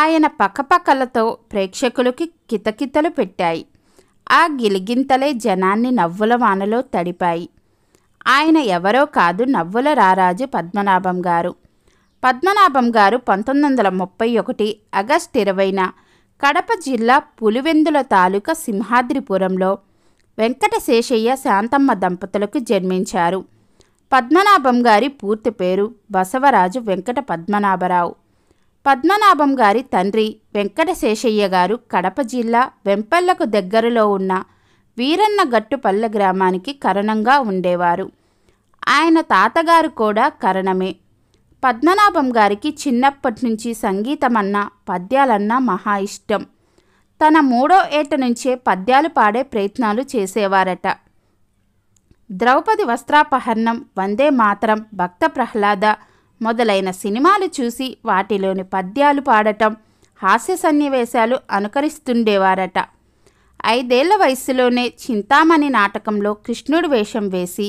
ఆయన పక్కపక్కలతో ప్రేక్షకులకి కితకితలు పెట్టాయి ఆ గిలిగింతలే జనాన్ని నవ్వుల వానలో తడిపాయి ఆయన ఎవరో కాదు నవ్వుల రారాజు పద్మనాభం గారు పద్మనాభం గారు పంతొమ్మిది వందల ముప్పై ఒకటి ఆగస్ట్ ఇరవైన కడప జిల్లా పులివెందుల తాలూకా సింహాద్రిపురంలో వెంకటశేషయ్య శాంతమ్మ దంపతులకు జన్మించారు పద్మనాభం గారి పూర్తి పేరు బసవరాజు వెంకట పద్మనాభరావు పద్మనాభం గారి తండ్రి వెంకటశేషయ్య గారు కడప జిల్లా వెంపల్లకు దగ్గరలో ఉన్న వీరన్నగట్టుపల్లె గ్రామానికి కరణంగా ఉండేవారు ఆయన తాతగారు కూడా కరణమే పద్మనాభం గారికి చిన్నప్పటి నుంచి సంగీతమన్నా పద్యాలన్నా మహా ఇష్టం తన మూడో ఏట నుంచే పద్యాలు పాడే ప్రయత్నాలు చేసేవారట ద్రౌపది వస్త్రాపహరణం వందే మాతరం భక్త ప్రహ్లాద మొదలైన సినిమాలు చూసి వాటిలోని పద్యాలు పాడటం హాస్య సన్నివేశాలు అనుకరిస్తుండేవారట ఐదేళ్ల వయసులోనే చింతామణి నాటకంలో కృష్ణుడు వేషం వేసి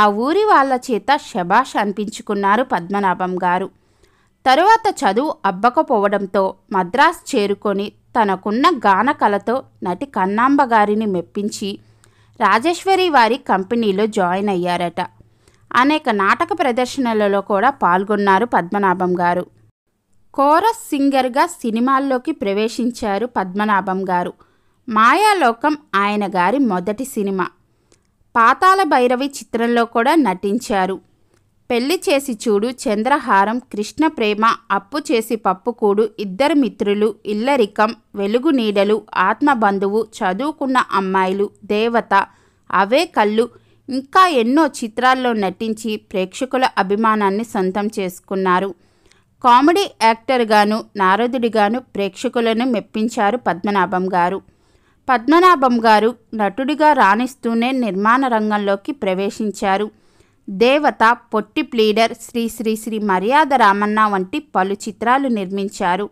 ఆ ఊరి వాళ్ళ చేత శబాష్ అనిపించుకున్నారు పద్మనాభం గారు తరువాత చదువు అబ్బకపోవడంతో మద్రాస్ చేరుకొని తనకున్న గాన కళతో నటి కన్నాంబ గారిని మెప్పించి రాజేశ్వరి వారి కంపెనీలో జాయిన్ అయ్యారట అనేక నాటక ప్రదర్శనలలో కూడా పాల్గొన్నారు పద్మనాభం గారు కోరస్ సింగర్గా సినిమాల్లోకి ప్రవేశించారు పద్మనాభం గారు మాయాలోకం ఆయన గారి మొదటి సినిమా పాతాల భైరవి చిత్రంలో కూడా నటించారు పెళ్లి చేసి చూడు చంద్రహారం కృష్ణ ప్రేమ అప్పు చేసి పప్పుకూడు ఇద్దరు మిత్రులు ఇల్లరికం వెలుగు నీడలు ఆత్మబంధువు చదువుకున్న అమ్మాయిలు దేవత అవే కళ్ళు ఇంకా ఎన్నో చిత్రాల్లో నటించి ప్రేక్షకుల అభిమానాన్ని సొంతం చేసుకున్నారు కామెడీ యాక్టర్గాను నారదుడిగాను ప్రేక్షకులను మెప్పించారు పద్మనాభం గారు పద్మనాభం గారు నటుడిగా రాణిస్తూనే నిర్మాణ రంగంలోకి ప్రవేశించారు దేవత పొట్టి ప్లీడర్ శ్రీ శ్రీ శ్రీ మర్యాద రామన్న వంటి పలు చిత్రాలు నిర్మించారు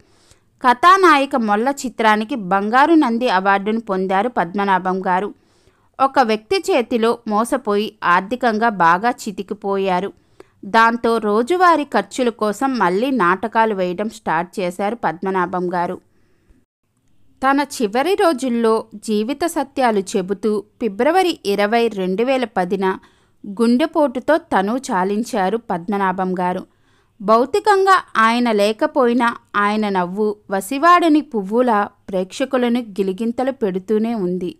కథానాయిక మొల్ల చిత్రానికి బంగారు నంది అవార్డును పొందారు పద్మనాభం గారు ఒక వ్యక్తి చేతిలో మోసపోయి ఆర్థికంగా బాగా చితికిపోయారు దాంతో రోజువారీ ఖర్చుల కోసం మళ్ళీ నాటకాలు వేయడం స్టార్ట్ చేశారు పద్మనాభం గారు తన చివరి రోజుల్లో జీవిత సత్యాలు చెబుతూ ఫిబ్రవరి ఇరవై రెండు వేల పదిన గుండెపోటుతో తను చాలించారు పద్మనాభం గారు భౌతికంగా ఆయన లేకపోయినా ఆయన నవ్వు వసివాడని పువ్వుల ప్రేక్షకులను గిలిగింతలు పెడుతూనే ఉంది